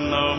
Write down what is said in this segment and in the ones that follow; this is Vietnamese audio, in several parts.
no.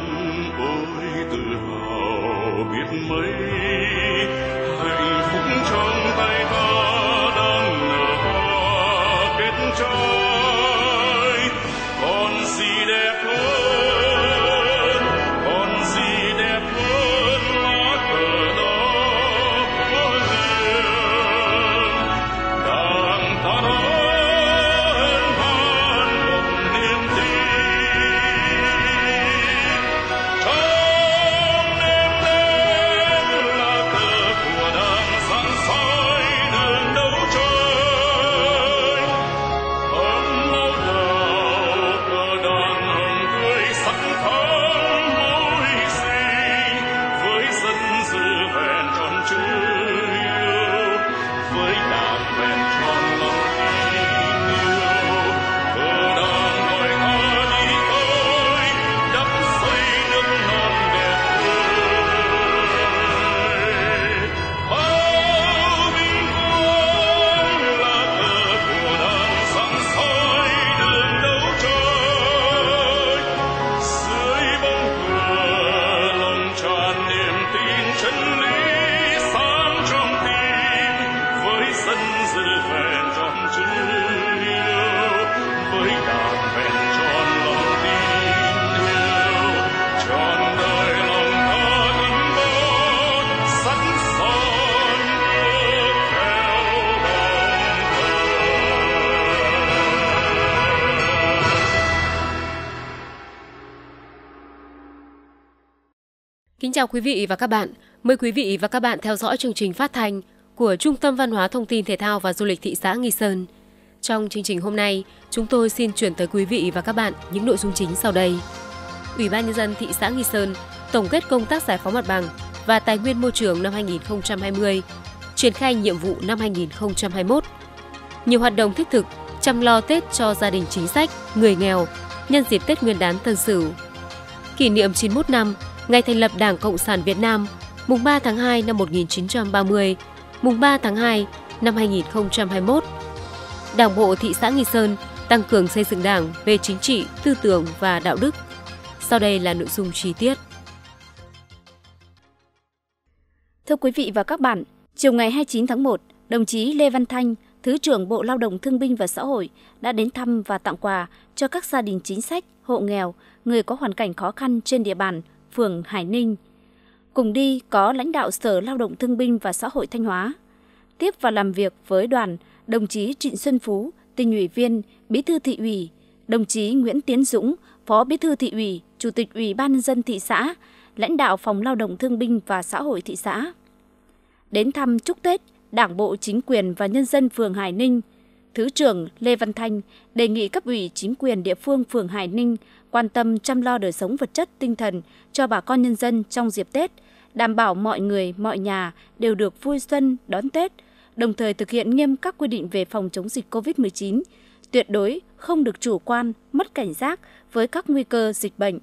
chào quý vị và các bạn. Mời quý vị và các bạn theo dõi chương trình phát thanh của Trung tâm Văn hóa Thông tin Thể thao và Du lịch thị xã Nghi Sơn. Trong chương trình hôm nay, chúng tôi xin chuyển tới quý vị và các bạn những nội dung chính sau đây. Ủy ban nhân dân thị xã Nghi Sơn tổng kết công tác giải phóng mặt bằng và tài nguyên môi trường năm 2020, triển khai nhiệm vụ năm 2021. Nhiều hoạt động thiết thực chăm lo Tết cho gia đình chính sách, người nghèo nhân dịp Tết Nguyên đán Tân Sửu. Kỷ niệm 91 năm ngày thành lập Đảng Cộng sản Việt Nam, mùng 3 tháng 2 năm 1930, mùng 3 tháng 2 năm 2021. Đảng bộ thị xã Nghi Sơn tăng cường xây dựng Đảng về chính trị, tư tưởng và đạo đức. Sau đây là nội dung chi tiết. Thưa quý vị và các bạn, chiều ngày 29 tháng 1, đồng chí Lê Văn Thanh, Thứ trưởng Bộ Lao động Thương binh và Xã hội đã đến thăm và tặng quà cho các gia đình chính sách, hộ nghèo, người có hoàn cảnh khó khăn trên địa bàn phường Hải Ninh. Cùng đi có lãnh đạo Sở Lao động Thương binh và Xã hội Thanh Hóa. Tiếp và làm việc với đoàn, đồng chí Trịnh Xuân Phú, tỉnh ủy viên, bí thư thị ủy, đồng chí Nguyễn Tiến Dũng, phó bí thư thị ủy, chủ tịch ủy ban nhân dân thị xã, lãnh đạo phòng lao động thương binh và xã hội thị xã. Đến thăm chúc Tết, Đảng bộ chính quyền và nhân dân phường Hải Ninh, Thứ trưởng Lê Văn Thanh đề nghị cấp ủy chính quyền địa phương phường Hải Ninh quan tâm chăm lo đời sống vật chất, tinh thần cho bà con nhân dân trong dịp Tết, đảm bảo mọi người, mọi nhà đều được vui xuân đón Tết, đồng thời thực hiện nghiêm các quy định về phòng chống dịch COVID-19, tuyệt đối không được chủ quan, mất cảnh giác với các nguy cơ dịch bệnh.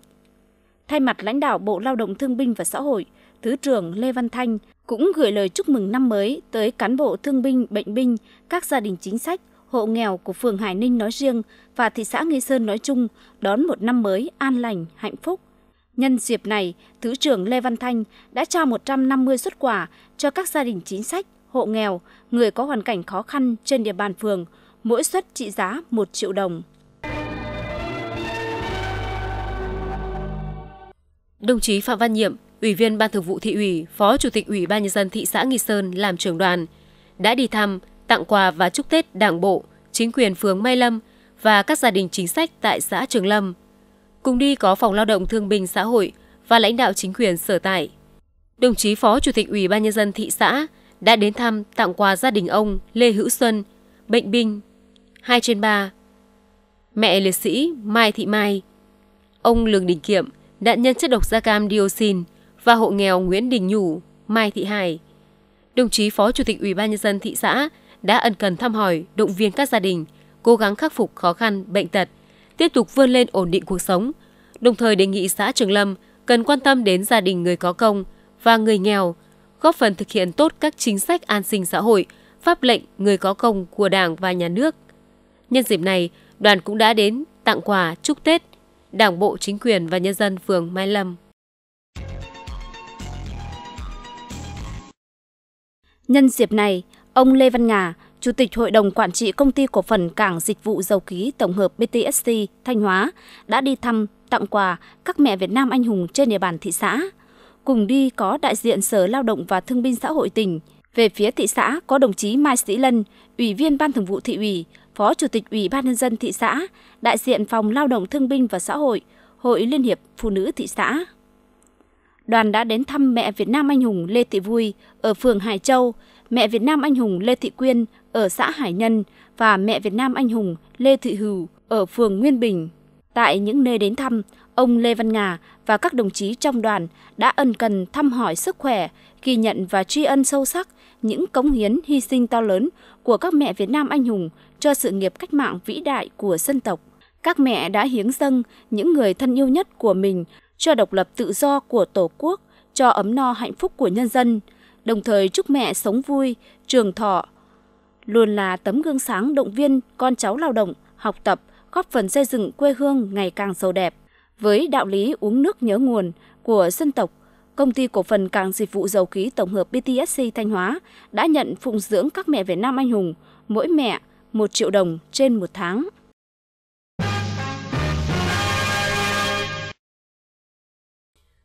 Thay mặt lãnh đạo Bộ Lao động Thương binh và Xã hội, Thứ trưởng Lê Văn Thanh cũng gửi lời chúc mừng năm mới tới cán bộ thương binh, bệnh binh, các gia đình chính sách, hộ nghèo của phường Hải Ninh nói riêng và thị xã Nghi Sơn nói chung đón một năm mới an lành, hạnh phúc. Nhân dịp này, Thứ trưởng Lê Văn Thanh đã trao 150 xuất quà cho các gia đình chính sách, hộ nghèo, người có hoàn cảnh khó khăn trên địa bàn phường, mỗi suất trị giá 1 triệu đồng. Đồng chí Phạm Văn Nhiệm, Ủy viên Ban Thường vụ Thị ủy, Phó Chủ tịch Ủy ban nhân dân thị xã Nghi Sơn làm trưởng đoàn, đã đi thăm tặng quà và chúc Tết Đảng bộ, chính quyền phường Mai Lâm và các gia đình chính sách tại xã Trường Lâm. Cùng đi có Phòng Lao động Thương binh Xã hội và lãnh đạo chính quyền sở tại. Đồng chí Phó Chủ tịch Ủy ban Nhân dân thị xã đã đến thăm tặng quà gia đình ông Lê Hữu Xuân, bệnh binh, 2 trên 3. Mẹ liệt sĩ Mai Thị Mai, ông Lương Đình Kiệm, nạn nhân chất độc da cam dioxin và hộ nghèo Nguyễn Đình Nhủ, Mai Thị Hải. Đồng chí Phó Chủ tịch Ủy ban nhân dân thị xã đã ân cần thăm hỏi, động viên các gia đình, cố gắng khắc phục khó khăn, bệnh tật, tiếp tục vươn lên ổn định cuộc sống. Đồng thời đề nghị xã Trường Lâm cần quan tâm đến gia đình người có công và người nghèo, góp phần thực hiện tốt các chính sách an sinh xã hội, pháp lệnh người có công của Đảng và Nhà nước. Nhân dịp này, đoàn cũng đã đến tặng quà chúc Tết Đảng bộ chính quyền và nhân dân phường Mai Lâm. Nhân dịp này, Ông Lê Văn Ngà, Chủ tịch Hội đồng Quản trị Công ty Cổ phần Cảng Dịch vụ Dầu khí Tổng hợp BTSC Thanh Hóa đã đi thăm, tặng quà các mẹ Việt Nam anh hùng trên địa bàn thị xã. Cùng đi có đại diện Sở Lao động và Thương binh Xã hội tỉnh. Về phía thị xã có đồng chí Mai Sĩ Lân, Ủy viên Ban Thường vụ Thị ủy, Phó Chủ tịch Ủy ban Nhân dân thị xã, đại diện Phòng Lao động Thương binh và Xã hội, Hội Liên hiệp Phụ nữ thị xã. Đoàn đã đến thăm mẹ Việt Nam anh hùng Lê Thị Vui ở phường Hải Châu, mẹ Việt Nam anh hùng Lê Thị Quyên ở xã Hải Nhân và mẹ Việt Nam anh hùng Lê Thị Hữu ở phường Nguyên Bình. Tại những nơi đến thăm, ông Lê Văn Ngà và các đồng chí trong đoàn đã ân cần thăm hỏi sức khỏe, ghi nhận và tri ân sâu sắc những cống hiến hy sinh to lớn của các mẹ Việt Nam anh hùng cho sự nghiệp cách mạng vĩ đại của dân tộc. Các mẹ đã hiến dâng những người thân yêu nhất của mình cho độc lập tự do của Tổ quốc, cho ấm no hạnh phúc của nhân dân – đồng thời chúc mẹ sống vui, trường thọ. Luôn là tấm gương sáng động viên con cháu lao động, học tập, góp phần xây dựng quê hương ngày càng giàu đẹp. Với đạo lý uống nước nhớ nguồn của dân tộc, Công ty cổ phần Cảng Dịch vụ Dầu khí Tổng hợp BTSC Thanh Hóa đã nhận phụng dưỡng các mẹ Việt Nam anh hùng, mỗi mẹ 1 triệu đồng trên một tháng.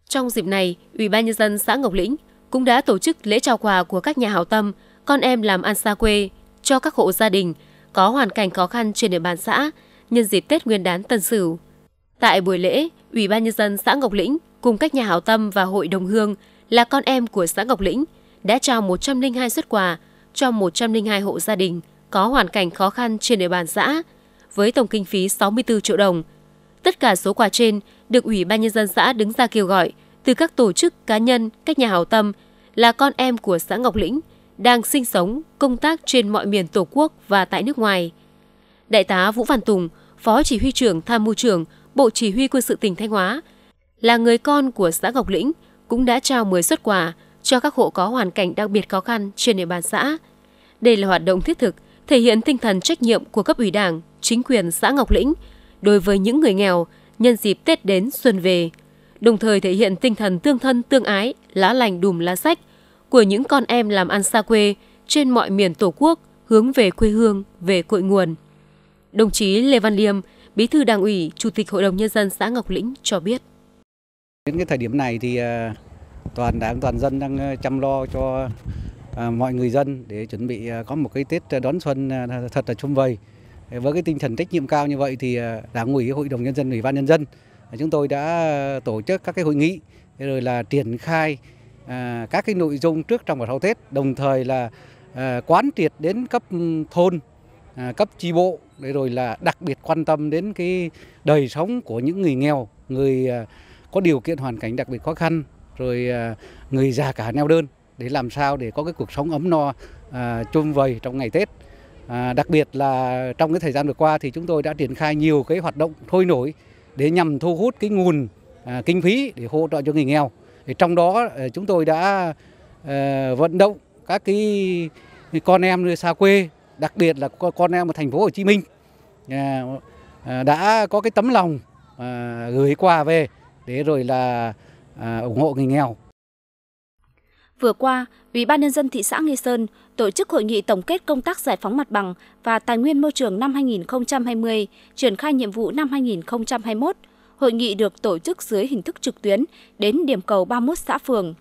Trong dịp này, Ủy ban nhân dân xã Ngọc Lĩnh cũng đã tổ chức lễ trao quà của các nhà hảo tâm, con em làm ăn xa quê cho các hộ gia đình có hoàn cảnh khó khăn trên địa bàn xã nhân dịp Tết Nguyên đán Tân Sửu. Tại buổi lễ, Ủy ban nhân dân xã Ngọc Lĩnh cùng các nhà hảo tâm và hội đồng hương là con em của xã Ngọc Lĩnh đã trao 102 xuất quà cho 102 hộ gia đình có hoàn cảnh khó khăn trên địa bàn xã với tổng kinh phí 64 triệu đồng. Tất cả số quà trên được Ủy ban nhân dân xã đứng ra kêu gọi – từ các tổ chức cá nhân, các nhà hảo tâm là con em của xã Ngọc Lĩnh đang sinh sống, công tác trên mọi miền Tổ quốc và tại nước ngoài. Đại tá Vũ Văn Tùng, Phó Chỉ huy trưởng Tham mưu trưởng Bộ Chỉ huy Quân sự tỉnh Thanh Hóa, là người con của xã Ngọc Lĩnh cũng đã trao 10 xuất quà cho các hộ có hoàn cảnh đặc biệt khó khăn trên địa bàn xã. Đây là hoạt động thiết thực thể hiện tinh thần trách nhiệm của cấp ủy Đảng, chính quyền xã Ngọc Lĩnh đối với những người nghèo nhân dịp Tết đến xuân về đồng thời thể hiện tinh thần tương thân tương ái, lá lành đùm lá sách của những con em làm ăn xa quê trên mọi miền Tổ quốc hướng về quê hương, về cội nguồn. Đồng chí Lê Văn Liêm, Bí thư Đảng ủy, Chủ tịch Hội đồng Nhân dân xã Ngọc Lĩnh cho biết. Đến cái thời điểm này thì à, toàn đảng, toàn dân đang à, chăm lo cho à, mọi người dân để chuẩn bị có một cái Tết đón xuân thật là chung vầy. Với cái tinh thần trách nhiệm cao như vậy thì Đảng ủy, Hội đồng Nhân dân, Ủy ban Nhân dân chúng tôi đã tổ chức các cái hội nghị rồi là triển khai à, các cái nội dung trước trong và sau Tết đồng thời là à, quán triệt đến cấp thôn à, cấp chi bộ để rồi là đặc biệt quan tâm đến cái đời sống của những người nghèo người à, có điều kiện hoàn cảnh đặc biệt khó khăn rồi à, người già cả neo đơn để làm sao để có cái cuộc sống ấm no à, chung vầy trong ngày Tết à, đặc biệt là trong cái thời gian vừa qua thì chúng tôi đã triển khai nhiều cái hoạt động thôi nổi để nhằm thu hút cái nguồn à, kinh phí để hỗ trợ cho người nghèo. Thì trong đó à, chúng tôi đã à, vận động các cái con em xa quê, đặc biệt là con em ở thành phố Hồ Chí Minh đã có cái tấm lòng gửi quà về để rồi là ủng hộ người nghèo Vừa qua, Ủy ban nhân dân thị xã Nghi Sơn tổ chức hội nghị tổng kết công tác giải phóng mặt bằng và tài nguyên môi trường năm 2020, triển khai nhiệm vụ năm 2021. Hội nghị được tổ chức dưới hình thức trực tuyến đến điểm cầu 31 xã phường.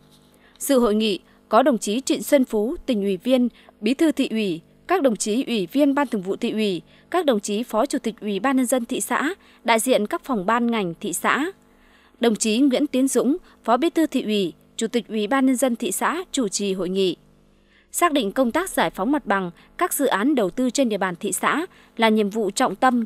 Sự hội nghị có đồng chí Trịnh Xuân Phú, tỉnh ủy viên, bí thư thị ủy, các đồng chí ủy viên ban thường vụ thị ủy, các đồng chí phó chủ tịch ủy ban nhân dân thị xã, đại diện các phòng ban ngành thị xã. Đồng chí Nguyễn Tiến Dũng, phó bí thư thị ủy, Chủ tịch Ủy ban nhân dân thị xã chủ trì hội nghị. Xác định công tác giải phóng mặt bằng các dự án đầu tư trên địa bàn thị xã là nhiệm vụ trọng tâm.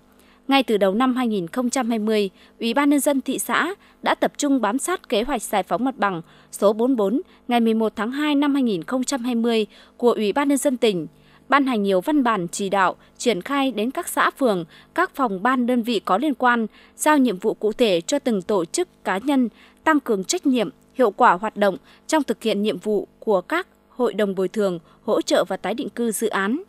Ngay từ đầu năm 2020, Ủy ban nhân dân thị xã đã tập trung bám sát kế hoạch giải phóng mặt bằng số 44 ngày 11 tháng 2 năm 2020 của Ủy ban nhân dân tỉnh ban hành nhiều văn bản chỉ đạo triển khai đến các xã phường, các phòng ban đơn vị có liên quan, giao nhiệm vụ cụ thể cho từng tổ chức cá nhân, tăng cường trách nhiệm, hiệu quả hoạt động trong thực hiện nhiệm vụ của các hội đồng bồi thường, hỗ trợ và tái định cư dự án.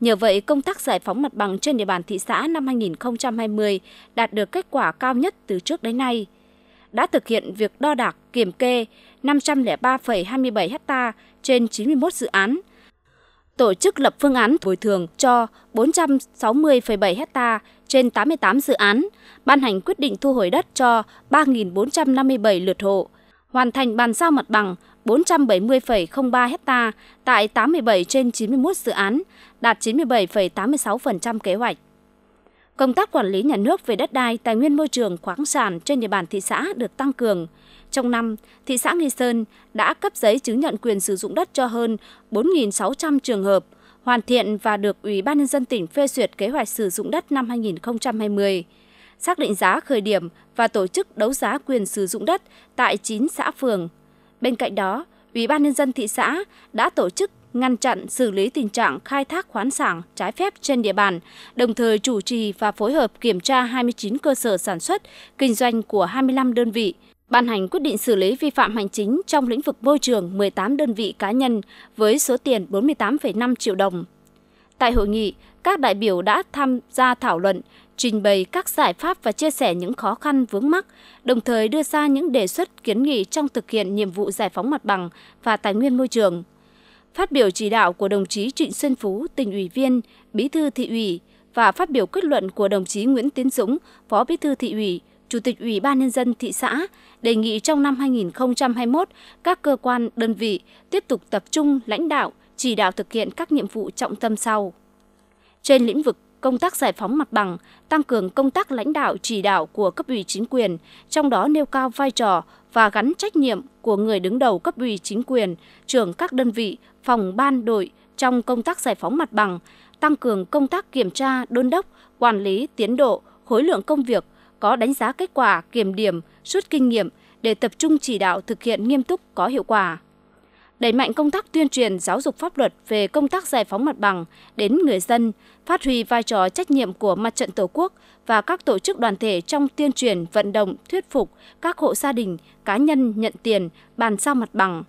Nhờ vậy, công tác giải phóng mặt bằng trên địa bàn thị xã năm 2020 đạt được kết quả cao nhất từ trước đến nay. Đã thực hiện việc đo đạc, kiểm kê 503,27 ha trên 91 dự án, tổ chức lập phương án bồi thường cho 460,7 ha trên 88 dự án, ban hành quyết định thu hồi đất cho 3.457 lượt hộ, hoàn thành bàn giao mặt bằng 470,03 ha tại 87 trên 91 dự án, đạt 97,86% kế hoạch. Công tác quản lý nhà nước về đất đai, tài nguyên môi trường, khoáng sản trên địa bàn thị xã được tăng cường. Trong năm, thị xã Nghi Sơn đã cấp giấy chứng nhận quyền sử dụng đất cho hơn 4.600 trường hợp, hoàn thiện và được Ủy ban nhân dân tỉnh phê duyệt kế hoạch sử dụng đất năm 2020 xác định giá khởi điểm và tổ chức đấu giá quyền sử dụng đất tại 9 xã phường. Bên cạnh đó, Ủy ban nhân dân thị xã đã tổ chức ngăn chặn xử lý tình trạng khai thác khoáng sản trái phép trên địa bàn, đồng thời chủ trì và phối hợp kiểm tra 29 cơ sở sản xuất, kinh doanh của 25 đơn vị, ban hành quyết định xử lý vi phạm hành chính trong lĩnh vực môi trường 18 đơn vị cá nhân với số tiền 48,5 triệu đồng. Tại hội nghị, các đại biểu đã tham gia thảo luận trình bày các giải pháp và chia sẻ những khó khăn vướng mắc, đồng thời đưa ra những đề xuất kiến nghị trong thực hiện nhiệm vụ giải phóng mặt bằng và tài nguyên môi trường. Phát biểu chỉ đạo của đồng chí Trịnh Xuân Phú, tỉnh ủy viên, bí thư thị ủy và phát biểu kết luận của đồng chí Nguyễn Tiến Dũng, phó bí thư thị ủy, Chủ tịch Ủy ban Nhân dân thị xã đề nghị trong năm 2021, các cơ quan, đơn vị tiếp tục tập trung lãnh đạo, chỉ đạo thực hiện các nhiệm vụ trọng tâm sau. Trên lĩnh vực công tác giải phóng mặt bằng, tăng cường công tác lãnh đạo chỉ đạo của cấp ủy chính quyền, trong đó nêu cao vai trò và gắn trách nhiệm của người đứng đầu cấp ủy chính quyền, trưởng các đơn vị, phòng ban đội trong công tác giải phóng mặt bằng, tăng cường công tác kiểm tra, đôn đốc, quản lý tiến độ, khối lượng công việc, có đánh giá kết quả, kiểm điểm, rút kinh nghiệm để tập trung chỉ đạo thực hiện nghiêm túc có hiệu quả đẩy mạnh công tác tuyên truyền giáo dục pháp luật về công tác giải phóng mặt bằng đến người dân, phát huy vai trò trách nhiệm của mặt trận Tổ quốc và các tổ chức đoàn thể trong tuyên truyền, vận động, thuyết phục các hộ gia đình, cá nhân nhận tiền, bàn giao mặt bằng.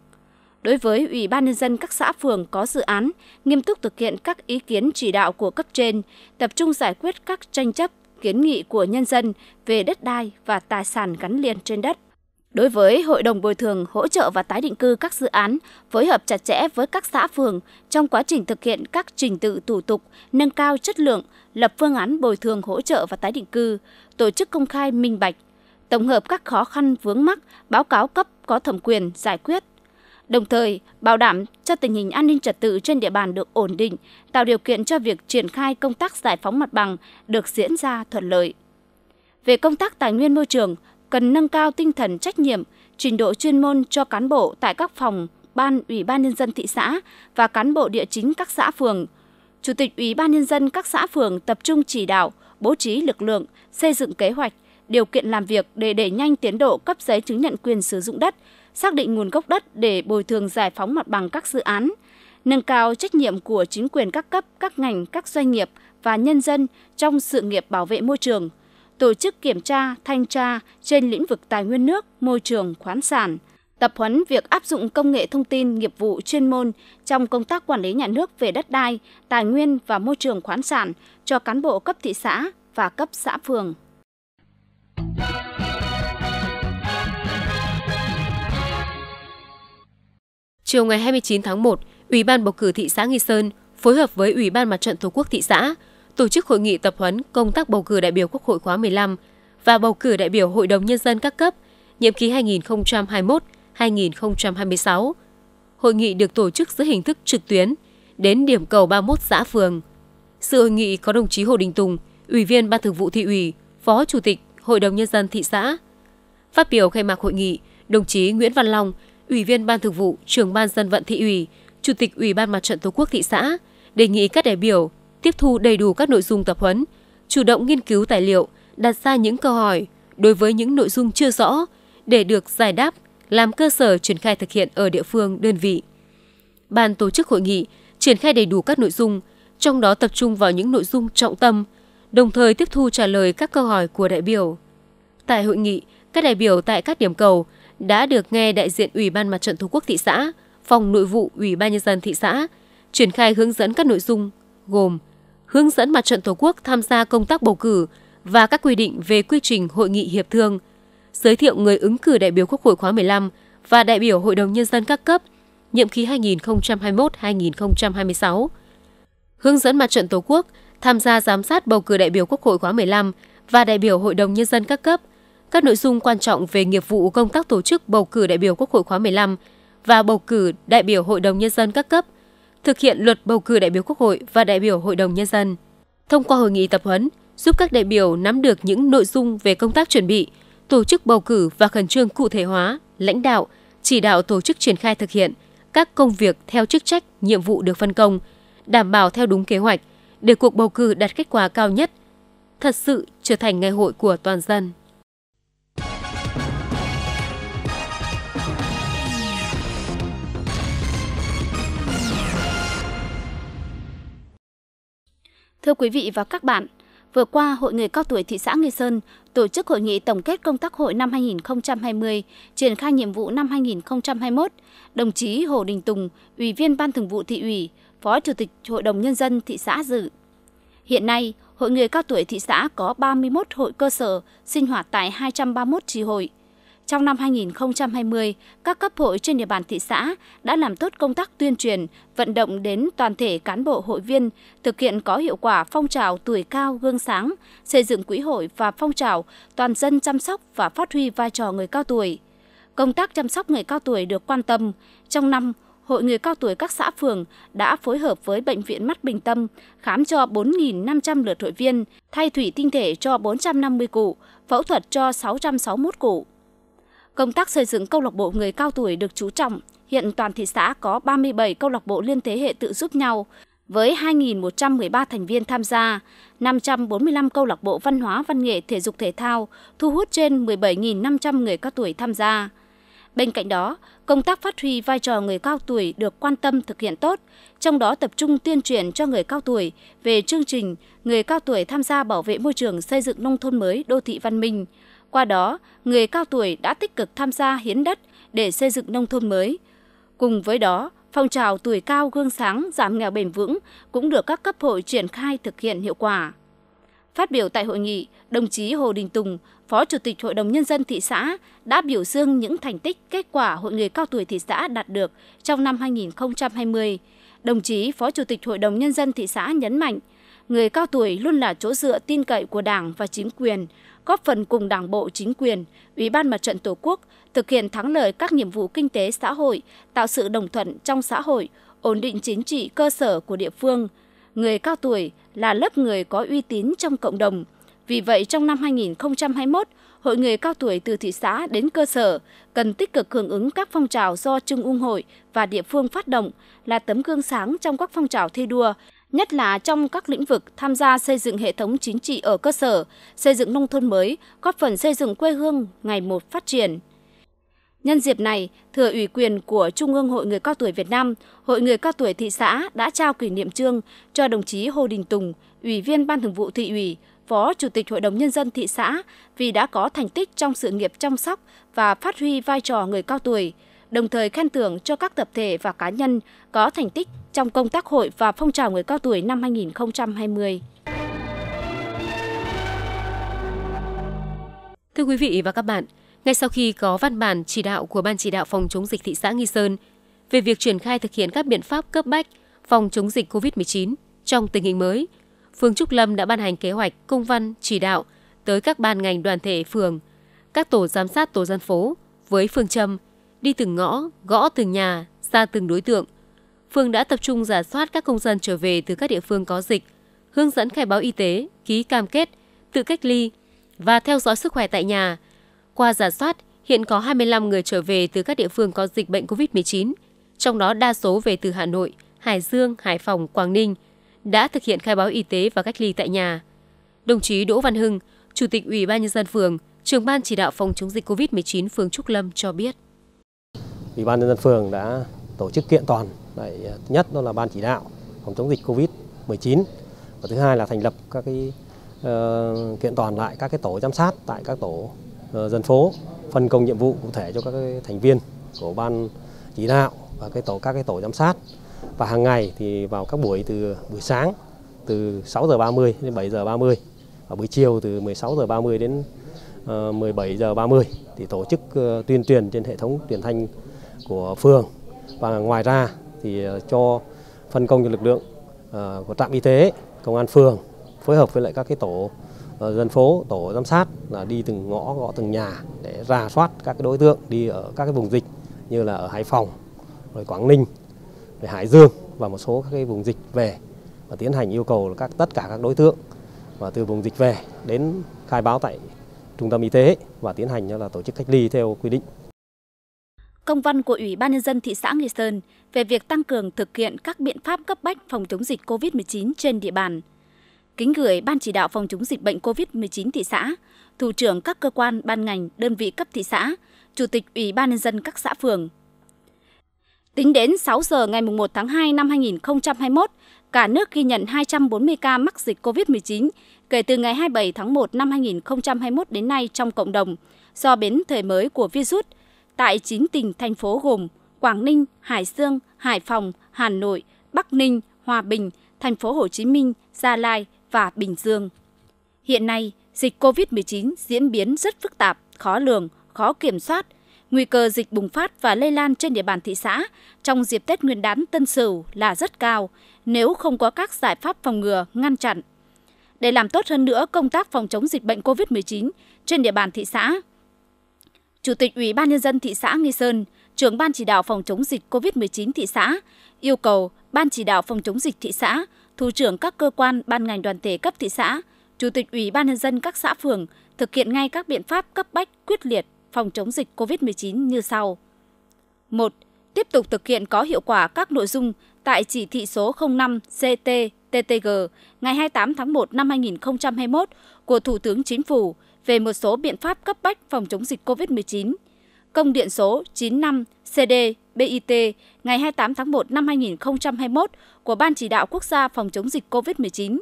Đối với Ủy ban nhân dân các xã phường có dự án, nghiêm túc thực hiện các ý kiến chỉ đạo của cấp trên, tập trung giải quyết các tranh chấp, kiến nghị của nhân dân về đất đai và tài sản gắn liền trên đất. Đối với Hội đồng Bồi thường hỗ trợ và tái định cư các dự án, phối hợp chặt chẽ với các xã phường trong quá trình thực hiện các trình tự thủ tục, nâng cao chất lượng, lập phương án bồi thường hỗ trợ và tái định cư, tổ chức công khai minh bạch, tổng hợp các khó khăn vướng mắc, báo cáo cấp có thẩm quyền giải quyết. Đồng thời, bảo đảm cho tình hình an ninh trật tự trên địa bàn được ổn định, tạo điều kiện cho việc triển khai công tác giải phóng mặt bằng được diễn ra thuận lợi. Về công tác tài nguyên môi trường, cần nâng cao tinh thần trách nhiệm, trình độ chuyên môn cho cán bộ tại các phòng, ban Ủy ban nhân dân thị xã và cán bộ địa chính các xã phường. Chủ tịch Ủy ban nhân dân các xã phường tập trung chỉ đạo, bố trí lực lượng, xây dựng kế hoạch, điều kiện làm việc để đẩy nhanh tiến độ cấp giấy chứng nhận quyền sử dụng đất, xác định nguồn gốc đất để bồi thường giải phóng mặt bằng các dự án, nâng cao trách nhiệm của chính quyền các cấp, các ngành, các doanh nghiệp và nhân dân trong sự nghiệp bảo vệ môi trường, tổ chức kiểm tra, thanh tra trên lĩnh vực tài nguyên nước, môi trường, khoáng sản, tập huấn việc áp dụng công nghệ thông tin nghiệp vụ chuyên môn trong công tác quản lý nhà nước về đất đai, tài nguyên và môi trường khoáng sản cho cán bộ cấp thị xã và cấp xã phường. Chiều ngày 29 tháng 1, Ủy ban bầu cử thị xã Nghi Sơn phối hợp với Ủy ban Mặt trận Tổ quốc thị xã tổ chức hội nghị tập huấn công tác bầu cử đại biểu Quốc hội khóa 15 và bầu cử đại biểu Hội đồng Nhân dân các cấp, nhiệm kỳ 2021-2026. Hội nghị được tổ chức dưới hình thức trực tuyến đến điểm cầu 31 xã phường. Sự hội nghị có đồng chí Hồ Đình Tùng, Ủy viên Ban Thường vụ Thị ủy, Phó Chủ tịch Hội đồng Nhân dân thị xã. Phát biểu khai mạc hội nghị, đồng chí Nguyễn Văn Long, Ủy viên Ban Thường vụ, Trưởng Ban Dân vận Thị ủy, Chủ tịch Ủy ban Mặt trận Tổ quốc thị xã, đề nghị các đại biểu tiếp thu đầy đủ các nội dung tập huấn, chủ động nghiên cứu tài liệu, đặt ra những câu hỏi đối với những nội dung chưa rõ để được giải đáp, làm cơ sở triển khai thực hiện ở địa phương đơn vị. Ban tổ chức hội nghị triển khai đầy đủ các nội dung, trong đó tập trung vào những nội dung trọng tâm, đồng thời tiếp thu trả lời các câu hỏi của đại biểu. Tại hội nghị, các đại biểu tại các điểm cầu đã được nghe đại diện Ủy ban Mặt trận Tổ quốc thị xã, Phòng Nội vụ Ủy ban Nhân dân thị xã, triển khai hướng dẫn các nội dung gồm hướng dẫn mặt trận Tổ quốc tham gia công tác bầu cử và các quy định về quy trình hội nghị hiệp thương, giới thiệu người ứng cử đại biểu Quốc hội khóa 15 và đại biểu Hội đồng Nhân dân các cấp, nhiệm kỳ 2021-2026. Hướng dẫn mặt trận Tổ quốc tham gia giám sát bầu cử đại biểu Quốc hội khóa 15 và đại biểu Hội đồng Nhân dân các cấp, các nội dung quan trọng về nghiệp vụ công tác tổ chức bầu cử đại biểu Quốc hội khóa 15 và bầu cử đại biểu Hội đồng Nhân dân các cấp – thực hiện luật bầu cử đại biểu Quốc hội và đại biểu Hội đồng Nhân dân. Thông qua hội nghị tập huấn, giúp các đại biểu nắm được những nội dung về công tác chuẩn bị, tổ chức bầu cử và khẩn trương cụ thể hóa, lãnh đạo, chỉ đạo tổ chức triển khai thực hiện các công việc theo chức trách, nhiệm vụ được phân công, đảm bảo theo đúng kế hoạch để cuộc bầu cử đạt kết quả cao nhất, thật sự trở thành ngày hội của toàn dân. Thưa quý vị và các bạn, vừa qua Hội người cao tuổi thị xã Nghi Sơn tổ chức hội nghị tổng kết công tác hội năm 2020, triển khai nhiệm vụ năm 2021. Đồng chí Hồ Đình Tùng, Ủy viên Ban Thường vụ thị ủy, Phó Chủ tịch Hội đồng nhân dân thị xã dự. Hiện nay, Hội người cao tuổi thị xã có 31 hội cơ sở sinh hoạt tại 231 chi hội, trong năm 2020, các cấp hội trên địa bàn thị xã đã làm tốt công tác tuyên truyền, vận động đến toàn thể cán bộ hội viên thực hiện có hiệu quả phong trào tuổi cao gương sáng, xây dựng quỹ hội và phong trào toàn dân chăm sóc và phát huy vai trò người cao tuổi. Công tác chăm sóc người cao tuổi được quan tâm. Trong năm, Hội người cao tuổi các xã phường đã phối hợp với Bệnh viện Mắt Bình Tâm khám cho 4.500 lượt hội viên, thay thủy tinh thể cho 450 cụ, phẫu thuật cho 661 cụ. Công tác xây dựng câu lạc bộ người cao tuổi được chú trọng. Hiện toàn thị xã có 37 câu lạc bộ liên thế hệ tự giúp nhau với 2.113 thành viên tham gia, 545 câu lạc bộ văn hóa, văn nghệ, thể dục thể thao, thu hút trên 17.500 người cao tuổi tham gia. Bên cạnh đó, công tác phát huy vai trò người cao tuổi được quan tâm thực hiện tốt, trong đó tập trung tuyên truyền cho người cao tuổi về chương trình người cao tuổi tham gia bảo vệ môi trường xây dựng nông thôn mới đô thị văn minh, qua đó, người cao tuổi đã tích cực tham gia hiến đất để xây dựng nông thôn mới. Cùng với đó, phong trào tuổi cao gương sáng giảm nghèo bền vững cũng được các cấp hội triển khai thực hiện hiệu quả. Phát biểu tại hội nghị, đồng chí Hồ Đình Tùng, Phó Chủ tịch Hội đồng Nhân dân thị xã đã biểu dương những thành tích kết quả Hội người cao tuổi thị xã đạt được trong năm 2020. Đồng chí Phó Chủ tịch Hội đồng Nhân dân thị xã nhấn mạnh, người cao tuổi luôn là chỗ dựa tin cậy của Đảng và chính quyền, góp phần cùng Đảng bộ, chính quyền, Ủy ban Mặt trận Tổ quốc thực hiện thắng lợi các nhiệm vụ kinh tế xã hội, tạo sự đồng thuận trong xã hội, ổn định chính trị cơ sở của địa phương. Người cao tuổi là lớp người có uy tín trong cộng đồng. Vì vậy, trong năm 2021, Hội người cao tuổi từ thị xã đến cơ sở cần tích cực hưởng ứng các phong trào do Trung ương hội và địa phương phát động là tấm gương sáng trong các phong trào thi đua, nhất là trong các lĩnh vực tham gia xây dựng hệ thống chính trị ở cơ sở, xây dựng nông thôn mới, góp phần xây dựng quê hương ngày một phát triển. Nhân dịp này, thừa ủy quyền của Trung ương Hội Người Cao Tuổi Việt Nam, Hội Người Cao Tuổi Thị xã đã trao kỷ niệm trương cho đồng chí Hồ Đình Tùng, Ủy viên Ban thường vụ Thị ủy, Phó Chủ tịch Hội đồng Nhân dân thị xã vì đã có thành tích trong sự nghiệp chăm sóc và phát huy vai trò người cao tuổi, đồng thời khen thưởng cho các tập thể và cá nhân có thành tích trong công tác hội và phong trào người cao tuổi năm 2020. Thưa quý vị và các bạn, ngay sau khi có văn bản chỉ đạo của Ban chỉ đạo phòng chống dịch thị xã Nghi Sơn về việc triển khai thực hiện các biện pháp cấp bách phòng chống dịch COVID-19 trong tình hình mới, phường Trúc Lâm đã ban hành kế hoạch công văn chỉ đạo tới các ban ngành đoàn thể phường, các tổ giám sát tổ dân phố với phương châm đi từng ngõ, gõ từng nhà, ra từng đối tượng – phường đã tập trung giả soát các công dân trở về từ các địa phương có dịch, hướng dẫn khai báo y tế, ký cam kết, tự cách ly và theo dõi sức khỏe tại nhà. Qua giả soát, hiện có 25 người trở về từ các địa phương có dịch bệnh COVID-19, trong đó đa số về từ Hà Nội, Hải Dương, Hải Phòng, Quảng Ninh, đã thực hiện khai báo y tế và cách ly tại nhà. Đồng chí Đỗ Văn Hưng, Chủ tịch Ủy ban Nhân dân phường, trưởng ban chỉ đạo phòng chống dịch COVID-19 phường Trúc Lâm cho biết. Ủy ban Nhân dân phường đã tổ chức kiện toàn lại à, thứ nhất đó là ban chỉ đạo phòng chống dịch covid 19 và thứ hai là thành lập các cái uh, kiện toàn lại các cái tổ giám sát tại các tổ uh, dân phố phân công nhiệm vụ cụ thể cho các cái thành viên của ban chỉ đạo và cái tổ các cái tổ giám sát và hàng ngày thì vào các buổi từ buổi sáng từ 6 giờ 30 đến 7 giờ 30 và buổi chiều từ 16 giờ 30 đến uh, ờ, 17 giờ 30 thì tổ chức uh, tuyên truyền trên hệ thống truyền thanh của phường và ngoài ra thì ờ, cho phân công cho lực lượng ờ, của trạm y tế, công an phường phối hợp với lại các cái tổ ờ, dân phố, tổ giám sát là đi từng ngõ, gõ từng nhà để ra soát các cái đối tượng đi ở các cái vùng dịch như là ở Hải Phòng, rồi Quảng Ninh, rồi Hải Dương và một số các cái vùng dịch về và tiến hành yêu cầu là các tất cả các đối tượng và từ vùng dịch về đến khai báo tại trung tâm y tế và tiến hành là tổ chức cách ly theo quy định công văn của Ủy ban nhân dân thị xã Nghi Sơn về việc tăng cường thực hiện các biện pháp cấp bách phòng chống dịch COVID-19 trên địa bàn. Kính gửi Ban chỉ đạo phòng chống dịch bệnh COVID-19 thị xã, thủ trưởng các cơ quan, ban ngành, đơn vị cấp thị xã, chủ tịch Ủy ban nhân dân các xã phường. Tính đến 6 giờ ngày 1 tháng 2 năm 2021, cả nước ghi nhận 240 ca mắc dịch COVID-19 kể từ ngày 27 tháng 1 năm 2021 đến nay trong cộng đồng do biến thể mới của virus – tại 9 tỉnh, thành phố gồm Quảng Ninh, Hải Dương, Hải Phòng, Hà Nội, Bắc Ninh, Hòa Bình, thành phố Hồ Chí Minh, Gia Lai và Bình Dương. Hiện nay, dịch COVID-19 diễn biến rất phức tạp, khó lường, khó kiểm soát. Nguy cơ dịch bùng phát và lây lan trên địa bàn thị xã trong dịp Tết Nguyên đán Tân Sửu là rất cao nếu không có các giải pháp phòng ngừa, ngăn chặn. Để làm tốt hơn nữa công tác phòng chống dịch bệnh COVID-19 trên địa bàn thị xã, Chủ tịch Ủy ban Nhân dân thị xã Nghi Sơn, trưởng Ban chỉ đạo phòng chống dịch COVID-19 thị xã, yêu cầu Ban chỉ đạo phòng chống dịch thị xã, thủ trưởng các cơ quan ban ngành đoàn thể cấp thị xã, Chủ tịch Ủy ban Nhân dân các xã phường thực hiện ngay các biện pháp cấp bách quyết liệt phòng chống dịch COVID-19 như sau. 1. Tiếp tục thực hiện có hiệu quả các nội dung tại chỉ thị số 05 CT TTG ngày 28 tháng 1 năm 2021 của Thủ tướng Chính phủ – về một số biện pháp cấp bách phòng chống dịch COVID-19. Công điện số 95 CD BIT ngày 28 tháng 1 năm 2021 của Ban Chỉ đạo Quốc gia phòng chống dịch COVID-19.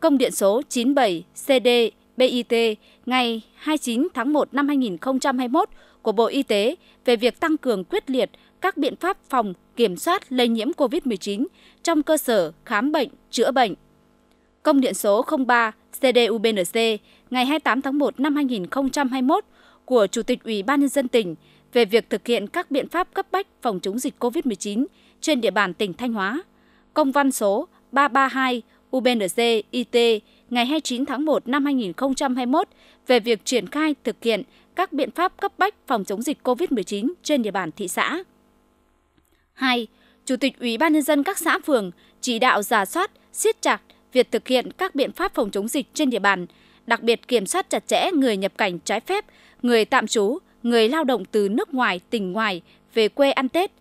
Công điện số 97 CD BIT ngày 29 tháng 1 năm 2021 của Bộ Y tế về việc tăng cường quyết liệt các biện pháp phòng kiểm soát lây nhiễm COVID-19 trong cơ sở khám bệnh, chữa bệnh. Công điện số 03 CDUBNC ngày 28 tháng 1 năm 2021 của Chủ tịch Ủy ban nhân dân tỉnh về việc thực hiện các biện pháp cấp bách phòng chống dịch COVID-19 trên địa bàn tỉnh Thanh Hóa. Công văn số 332 UBND IT ngày 29 tháng 1 năm 2021 về việc triển khai thực hiện các biện pháp cấp bách phòng chống dịch COVID-19 trên địa bàn thị xã. 2. Chủ tịch Ủy ban nhân dân các xã phường chỉ đạo giả soát, siết chặt việc thực hiện các biện pháp phòng chống dịch trên địa bàn đặc biệt kiểm soát chặt chẽ người nhập cảnh trái phép, người tạm trú, người lao động từ nước ngoài, tỉnh ngoài về quê ăn Tết,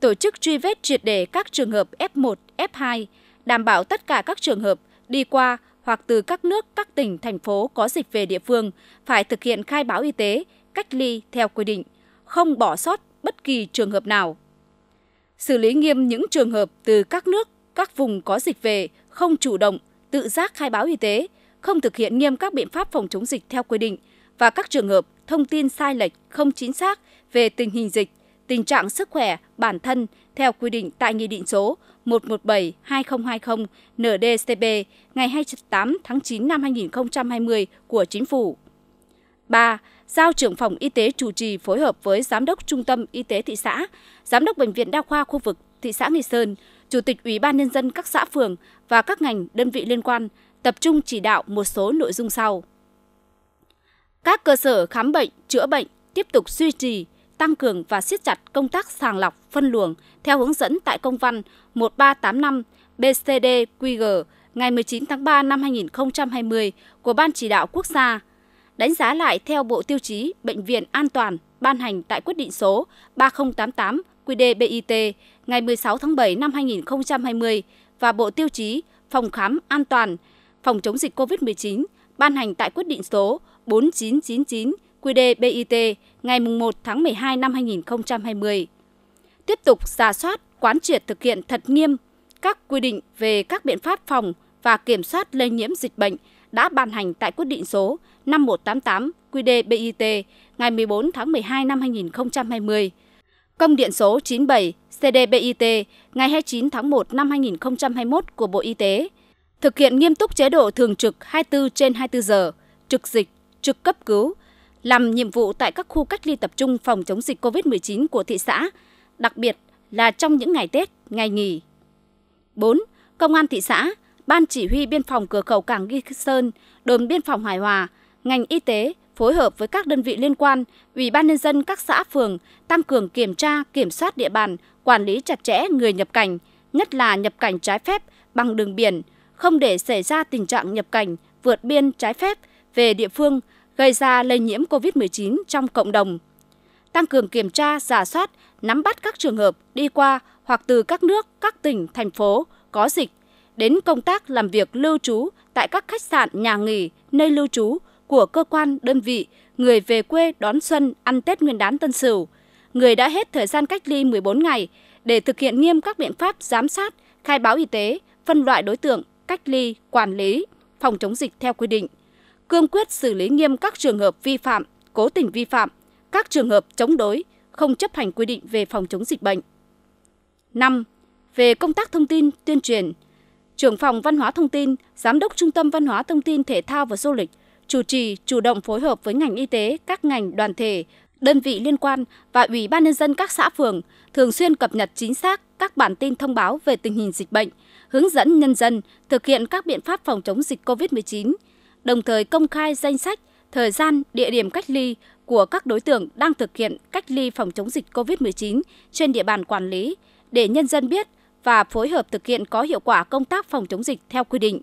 tổ chức truy vết triệt để các trường hợp F1, F2, đảm bảo tất cả các trường hợp đi qua hoặc từ các nước, các tỉnh, thành phố có dịch về địa phương phải thực hiện khai báo y tế, cách ly theo quy định, không bỏ sót bất kỳ trường hợp nào. Xử lý nghiêm những trường hợp từ các nước, các vùng có dịch về không chủ động, tự giác khai báo y tế, không thực hiện nghiêm các biện pháp phòng chống dịch theo quy định và các trường hợp thông tin sai lệch, không chính xác về tình hình dịch, tình trạng sức khỏe bản thân theo quy định tại Nghị định số 117-2020 NDCP ngày 28 tháng 9 năm 2020 của Chính phủ. 3. Giao trưởng phòng y tế chủ trì phối hợp với Giám đốc Trung tâm Y tế thị xã, Giám đốc Bệnh viện Đa khoa khu vực thị xã Nghi Sơn, Chủ tịch Ủy ban Nhân dân các xã phường và các ngành đơn vị liên quan tập trung chỉ đạo một số nội dung sau. Các cơ sở khám bệnh, chữa bệnh tiếp tục duy trì, tăng cường và siết chặt công tác sàng lọc, phân luồng theo hướng dẫn tại công văn 1385 BCD-QG ngày 19 tháng 3 năm 2020 của Ban Chỉ đạo Quốc gia, đánh giá lại theo Bộ Tiêu chí Bệnh viện An toàn ban hành tại quyết định số 3088 QDBIT ngày 16 tháng 7 năm 2020 và Bộ Tiêu chí Phòng khám an toàn phòng chống dịch COVID-19 ban hành tại quyết định số 4999 QĐ-BIT ngày 1 tháng 12 năm 2020. Tiếp tục giả soát, quán triệt thực hiện thật nghiêm các quy định về các biện pháp phòng và kiểm soát lây nhiễm dịch bệnh đã ban hành tại quyết định số 5188 QĐ-BIT ngày 14 tháng 12 năm 2020, công điện số 97 CDBIT ngày 29 tháng 1 năm 2021 của Bộ Y tế – thực hiện nghiêm túc chế độ thường trực 24 trên 24 giờ, trực dịch, trực cấp cứu, làm nhiệm vụ tại các khu cách ly tập trung phòng chống dịch COVID-19 của thị xã, đặc biệt là trong những ngày Tết, ngày nghỉ. 4. Công an thị xã, Ban chỉ huy biên phòng cửa khẩu Cảng Ghi Sơn, đồn biên phòng Hải Hòa, ngành y tế phối hợp với các đơn vị liên quan, Ủy ban nhân dân các xã phường tăng cường kiểm tra, kiểm soát địa bàn, quản lý chặt chẽ người nhập cảnh, nhất là nhập cảnh trái phép bằng đường biển, không để xảy ra tình trạng nhập cảnh, vượt biên trái phép về địa phương, gây ra lây nhiễm COVID-19 trong cộng đồng. Tăng cường kiểm tra, giả soát, nắm bắt các trường hợp đi qua hoặc từ các nước, các tỉnh, thành phố có dịch đến công tác làm việc lưu trú tại các khách sạn, nhà nghỉ, nơi lưu trú của cơ quan, đơn vị, người về quê đón xuân, ăn Tết Nguyên đán Tân Sửu, người đã hết thời gian cách ly 14 ngày để thực hiện nghiêm các biện pháp giám sát, khai báo y tế, phân loại đối tượng, cách ly, quản lý, phòng chống dịch theo quy định. Cương quyết xử lý nghiêm các trường hợp vi phạm, cố tình vi phạm, các trường hợp chống đối, không chấp hành quy định về phòng chống dịch bệnh. 5. Về công tác thông tin, tuyên truyền, trưởng phòng văn hóa thông tin, giám đốc trung tâm văn hóa thông tin thể thao và du lịch, chủ trì chủ động phối hợp với ngành y tế, các ngành đoàn thể, đơn vị liên quan và ủy ban nhân dân các xã phường thường xuyên cập nhật chính xác các bản tin thông báo về tình hình dịch bệnh, hướng dẫn nhân dân thực hiện các biện pháp phòng chống dịch COVID-19, đồng thời công khai danh sách, thời gian, địa điểm cách ly của các đối tượng đang thực hiện cách ly phòng chống dịch COVID-19 trên địa bàn quản lý để nhân dân biết và phối hợp thực hiện có hiệu quả công tác phòng chống dịch theo quy định.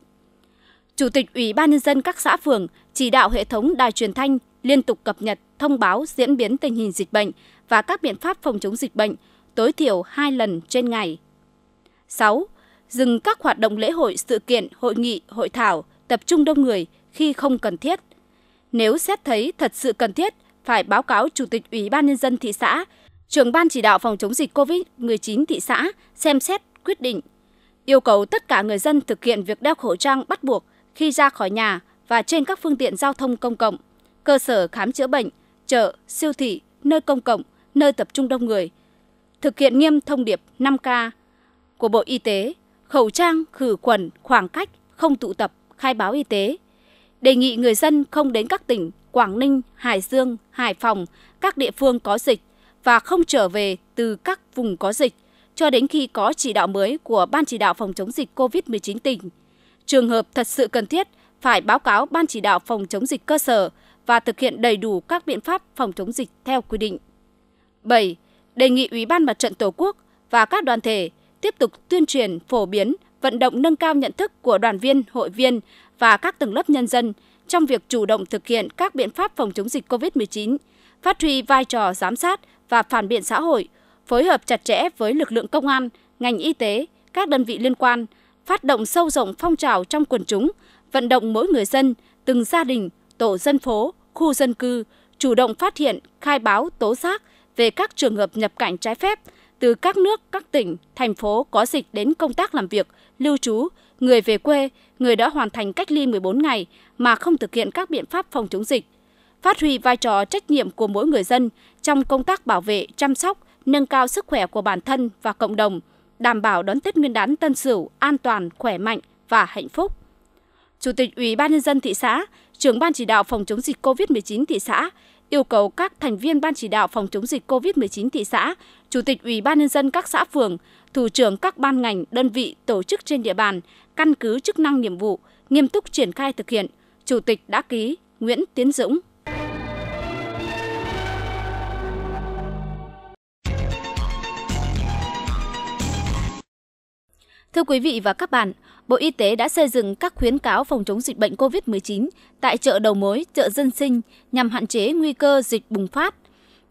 Chủ tịch Ủy ban nhân dân các xã phường chỉ đạo hệ thống đài truyền thanh liên tục cập nhật thông báo diễn biến tình hình dịch bệnh và các biện pháp phòng chống dịch bệnh tối thiểu 2 lần trên ngày. 6 dừng các hoạt động lễ hội, sự kiện, hội nghị, hội thảo, tập trung đông người khi không cần thiết. Nếu xét thấy thật sự cần thiết, phải báo cáo Chủ tịch Ủy ban Nhân dân thị xã, trưởng ban chỉ đạo phòng chống dịch COVID-19 thị xã xem xét quyết định. Yêu cầu tất cả người dân thực hiện việc đeo khẩu trang bắt buộc khi ra khỏi nhà và trên các phương tiện giao thông công cộng, cơ sở khám chữa bệnh, chợ, siêu thị, nơi công cộng, nơi tập trung đông người. Thực hiện nghiêm thông điệp 5K của Bộ Y tế khẩu trang, khử khuẩn, khoảng cách, không tụ tập, khai báo y tế. Đề nghị người dân không đến các tỉnh Quảng Ninh, Hải Dương, Hải Phòng, các địa phương có dịch và không trở về từ các vùng có dịch cho đến khi có chỉ đạo mới của Ban chỉ đạo phòng chống dịch COVID-19 tỉnh. Trường hợp thật sự cần thiết phải báo cáo Ban chỉ đạo phòng chống dịch cơ sở và thực hiện đầy đủ các biện pháp phòng chống dịch theo quy định. 7. Đề nghị Ủy ban Mặt trận Tổ quốc và các đoàn thể tiếp tục tuyên truyền, phổ biến, vận động nâng cao nhận thức của đoàn viên, hội viên và các tầng lớp nhân dân trong việc chủ động thực hiện các biện pháp phòng chống dịch COVID-19, phát huy vai trò giám sát và phản biện xã hội, phối hợp chặt chẽ với lực lượng công an, ngành y tế, các đơn vị liên quan, phát động sâu rộng phong trào trong quần chúng, vận động mỗi người dân, từng gia đình, tổ dân phố, khu dân cư chủ động phát hiện, khai báo, tố giác về các trường hợp nhập cảnh trái phép – từ các nước, các tỉnh, thành phố có dịch đến công tác làm việc, lưu trú, người về quê, người đã hoàn thành cách ly 14 ngày mà không thực hiện các biện pháp phòng chống dịch. Phát huy vai trò trách nhiệm của mỗi người dân trong công tác bảo vệ, chăm sóc, nâng cao sức khỏe của bản thân và cộng đồng, đảm bảo đón Tết Nguyên đán Tân Sửu an toàn, khỏe mạnh và hạnh phúc. Chủ tịch Ủy ban nhân dân thị xã, trưởng ban chỉ đạo phòng chống dịch COVID-19 thị xã yêu cầu các thành viên ban chỉ đạo phòng chống dịch COVID-19 thị xã, chủ tịch Ủy ban nhân dân các xã phường, thủ trưởng các ban ngành, đơn vị tổ chức trên địa bàn căn cứ chức năng nhiệm vụ, nghiêm túc triển khai thực hiện. Chủ tịch đã ký Nguyễn Tiến Dũng. Thưa quý vị và các bạn, Bộ Y tế đã xây dựng các khuyến cáo phòng chống dịch bệnh COVID-19 tại chợ đầu mối, chợ dân sinh nhằm hạn chế nguy cơ dịch bùng phát.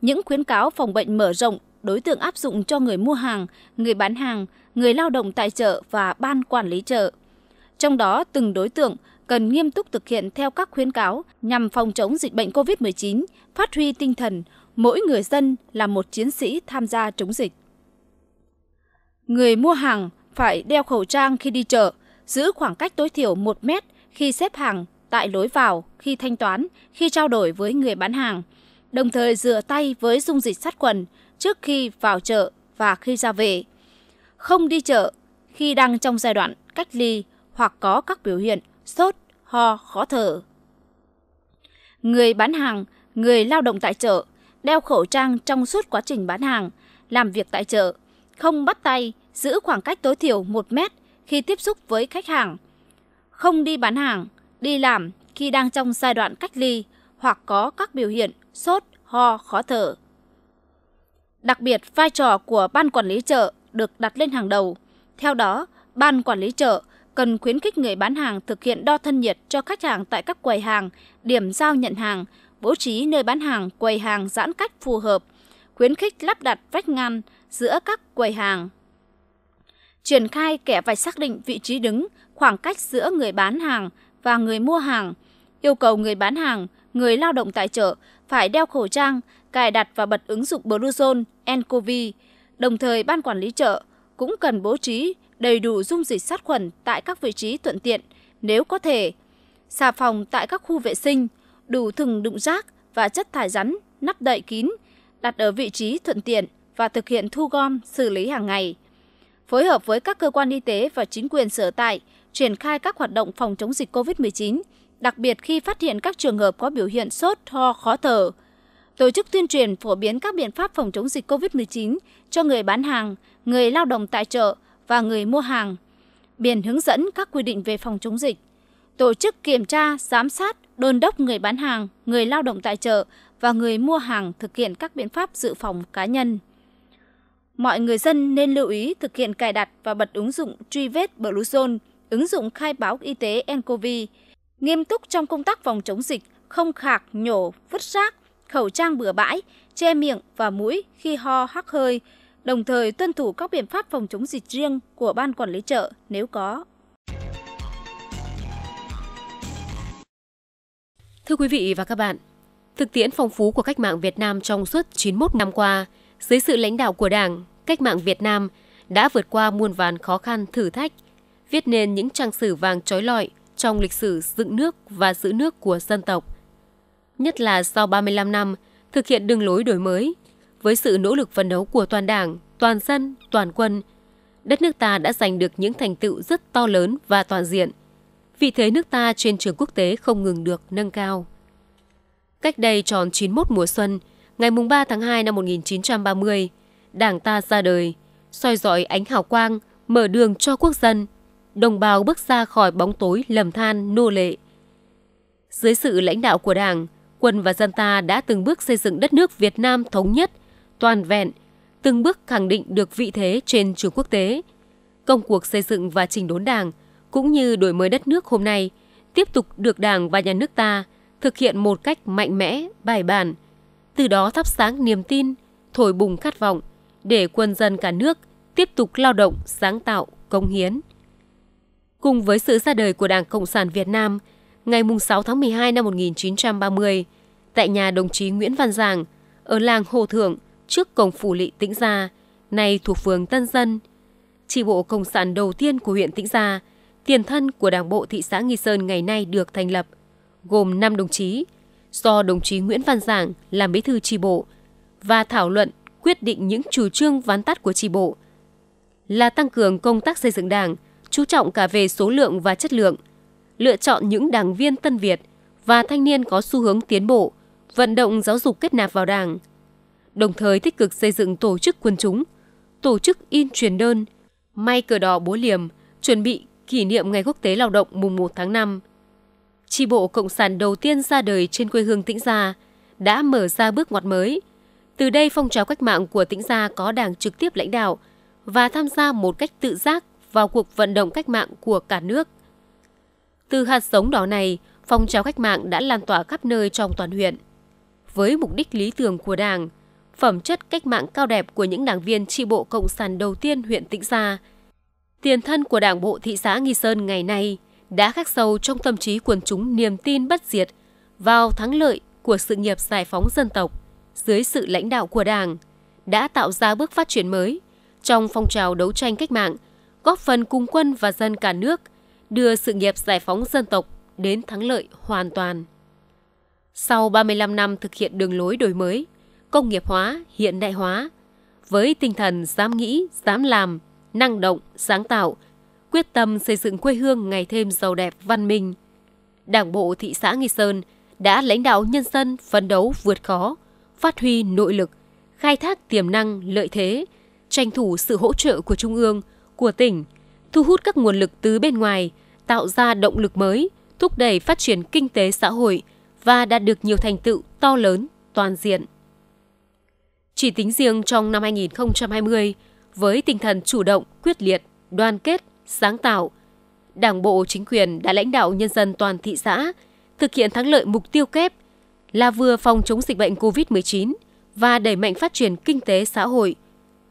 Những khuyến cáo phòng bệnh mở rộng đối tượng áp dụng cho người mua hàng, người bán hàng, người lao động tại chợ và ban quản lý chợ. Trong đó, từng đối tượng cần nghiêm túc thực hiện theo các khuyến cáo nhằm phòng chống dịch bệnh COVID-19, phát huy tinh thần mỗi người dân là một chiến sĩ tham gia chống dịch. Người mua hàng phải đeo khẩu trang khi đi chợ, giữ khoảng cách tối thiểu 1 mét khi xếp hàng tại lối vào, khi thanh toán, khi trao đổi với người bán hàng, đồng thời rửa tay với dung dịch sát khuẩn trước khi vào chợ và khi ra về. Không đi chợ khi đang trong giai đoạn cách ly hoặc có các biểu hiện sốt, ho, khó thở. Người bán hàng, người lao động tại chợ đeo khẩu trang trong suốt quá trình bán hàng, làm việc tại chợ, không bắt tay, giữ khoảng cách tối thiểu 1 mét khi tiếp xúc với khách hàng. Không đi bán hàng, đi làm khi đang trong giai đoạn cách ly hoặc có các biểu hiện sốt, ho, khó thở. Đặc biệt, vai trò của ban quản lý chợ được đặt lên hàng đầu. Theo đó, ban quản lý chợ cần khuyến khích người bán hàng thực hiện đo thân nhiệt cho khách hàng tại các quầy hàng, điểm giao nhận hàng, bố trí nơi bán hàng, quầy hàng giãn cách phù hợp, khuyến khích lắp đặt vách ngăn giữa các quầy hàng triển khai kẻ phải xác định vị trí đứng, khoảng cách giữa người bán hàng và người mua hàng, yêu cầu người bán hàng, người lao động tại chợ phải đeo khẩu trang, cài đặt và bật ứng dụng Bluezone, nCoV. Đồng thời, ban quản lý chợ cũng cần bố trí đầy đủ dung dịch sát khuẩn tại các vị trí thuận tiện, nếu có thể, xà phòng tại các khu vệ sinh, đủ thừng đựng rác và chất thải rắn nắp đậy kín, đặt ở vị trí thuận tiện và thực hiện thu gom, xử lý hàng ngày phối hợp với các cơ quan y tế và chính quyền sở tại triển khai các hoạt động phòng chống dịch COVID-19, đặc biệt khi phát hiện các trường hợp có biểu hiện sốt, ho, khó thở. Tổ chức tuyên truyền phổ biến các biện pháp phòng chống dịch COVID-19 cho người bán hàng, người lao động tại chợ và người mua hàng. Biển hướng dẫn các quy định về phòng chống dịch. Tổ chức kiểm tra, giám sát, đôn đốc người bán hàng, người lao động tại chợ và người mua hàng thực hiện các biện pháp dự phòng cá nhân mọi người dân nên lưu ý thực hiện cài đặt và bật ứng dụng truy vết Bluezone, ứng dụng khai báo y tế nCoV, nghiêm túc trong công tác phòng chống dịch, không khạc, nhổ, vứt rác, khẩu trang bừa bãi, che miệng và mũi khi ho hắc hơi, đồng thời tuân thủ các biện pháp phòng chống dịch riêng của ban quản lý chợ nếu có. Thưa quý vị và các bạn, thực tiễn phong phú của cách mạng Việt Nam trong suốt 91 năm qua – dưới sự lãnh đạo của Đảng, cách mạng Việt Nam đã vượt qua muôn vàn khó khăn thử thách, viết nên những trang sử vàng trói lọi trong lịch sử dựng nước và giữ nước của dân tộc. Nhất là sau 35 năm thực hiện đường lối đổi mới, với sự nỗ lực phấn đấu của toàn Đảng, toàn dân, toàn quân, đất nước ta đã giành được những thành tựu rất to lớn và toàn diện. Vị thế nước ta trên trường quốc tế không ngừng được nâng cao. Cách đây tròn 91 mùa xuân, Ngày 3 tháng 2 năm 1930, Đảng ta ra đời, soi dọi ánh hào quang, mở đường cho quốc dân, đồng bào bước ra khỏi bóng tối lầm than nô lệ. Dưới sự lãnh đạo của Đảng, quân và dân ta đã từng bước xây dựng đất nước Việt Nam thống nhất, toàn vẹn, từng bước khẳng định được vị thế trên trường quốc tế. Công cuộc xây dựng và chỉnh đốn Đảng cũng như đổi mới đất nước hôm nay tiếp tục được Đảng và nhà nước ta thực hiện một cách mạnh mẽ, bài bản, từ đó thắp sáng niềm tin, thổi bùng khát vọng để quân dân cả nước tiếp tục lao động, sáng tạo, công hiến. Cùng với sự ra đời của Đảng Cộng sản Việt Nam, ngày 6 tháng 12 năm 1930, tại nhà đồng chí Nguyễn Văn Giàng, ở làng Hồ Thượng, trước cổng phủ lỵ Tĩnh Gia, nay thuộc phường Tân Dân. Tri bộ Cộng sản đầu tiên của huyện Tĩnh Gia, tiền thân của Đảng bộ thị xã Nghi Sơn ngày nay được thành lập, gồm 5 đồng chí – do đồng chí Nguyễn Văn Giảng làm bí thư tri bộ và thảo luận quyết định những chủ trương ván tắt của tri bộ là tăng cường công tác xây dựng đảng, chú trọng cả về số lượng và chất lượng, lựa chọn những đảng viên tân Việt và thanh niên có xu hướng tiến bộ, vận động giáo dục kết nạp vào đảng, đồng thời tích cực xây dựng tổ chức quân chúng, tổ chức in truyền đơn, may cờ đỏ búa liềm, chuẩn bị kỷ niệm Ngày Quốc tế Lao động mùng 1 tháng 5, tri bộ Cộng sản đầu tiên ra đời trên quê hương Tĩnh Gia, đã mở ra bước ngoặt mới. Từ đây phong trào cách mạng của Tĩnh Gia có đảng trực tiếp lãnh đạo và tham gia một cách tự giác vào cuộc vận động cách mạng của cả nước. Từ hạt giống đỏ này, phong trào cách mạng đã lan tỏa khắp nơi trong toàn huyện. Với mục đích lý tưởng của Đảng, phẩm chất cách mạng cao đẹp của những đảng viên tri bộ Cộng sản đầu tiên huyện Tĩnh Gia, tiền thân của Đảng bộ thị xã Nghi Sơn ngày nay – đã khắc sâu trong tâm trí quần chúng niềm tin bất diệt vào thắng lợi của sự nghiệp giải phóng dân tộc dưới sự lãnh đạo của Đảng, đã tạo ra bước phát triển mới trong phong trào đấu tranh cách mạng, góp phần cùng quân và dân cả nước đưa sự nghiệp giải phóng dân tộc đến thắng lợi hoàn toàn. Sau 35 năm thực hiện đường lối đổi mới, công nghiệp hóa, hiện đại hóa, với tinh thần dám nghĩ, dám làm, năng động, sáng tạo – quyết tâm xây dựng quê hương ngày thêm giàu đẹp văn minh. Đảng bộ thị xã Nghi Sơn đã lãnh đạo nhân dân phấn đấu vượt khó, phát huy nội lực, khai thác tiềm năng, lợi thế, tranh thủ sự hỗ trợ của Trung ương, của tỉnh, thu hút các nguồn lực từ bên ngoài, tạo ra động lực mới, thúc đẩy phát triển kinh tế xã hội và đạt được nhiều thành tựu to lớn, toàn diện. Chỉ tính riêng trong năm 2020, với tinh thần chủ động, quyết liệt, đoàn kết, sáng tạo. Đảng bộ chính quyền đã lãnh đạo nhân dân toàn thị xã thực hiện thắng lợi mục tiêu kép là vừa phòng chống dịch bệnh COVID-19 và đẩy mạnh phát triển kinh tế xã hội.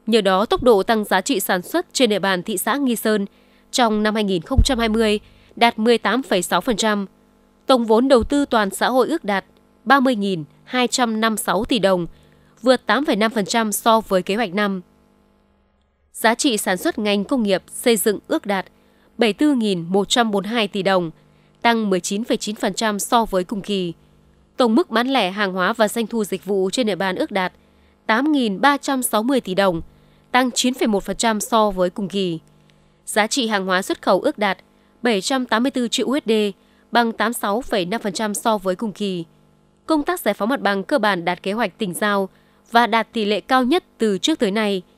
Nhờ đó, tốc độ tăng giá trị sản xuất trên địa bàn thị xã Nghi Sơn trong năm 2020 đạt 18,6%. Tổng vốn đầu tư toàn xã hội ước đạt 30.256 tỷ đồng, vượt 8,5% so với kế hoạch năm giá trị sản xuất ngành công nghiệp xây dựng ước đạt 74.142 tỷ đồng, tăng 19,9% so với cùng kỳ. Tổng mức bán lẻ hàng hóa và doanh thu dịch vụ trên địa bàn ước đạt 8.360 tỷ đồng, tăng 9,1% so với cùng kỳ. Giá trị hàng hóa xuất khẩu ước đạt 784 triệu USD, bằng 86,5% so với cùng kỳ. Công tác giải phóng mặt bằng cơ bản đạt kế hoạch tỉnh giao và đạt tỷ lệ cao nhất từ trước tới nay –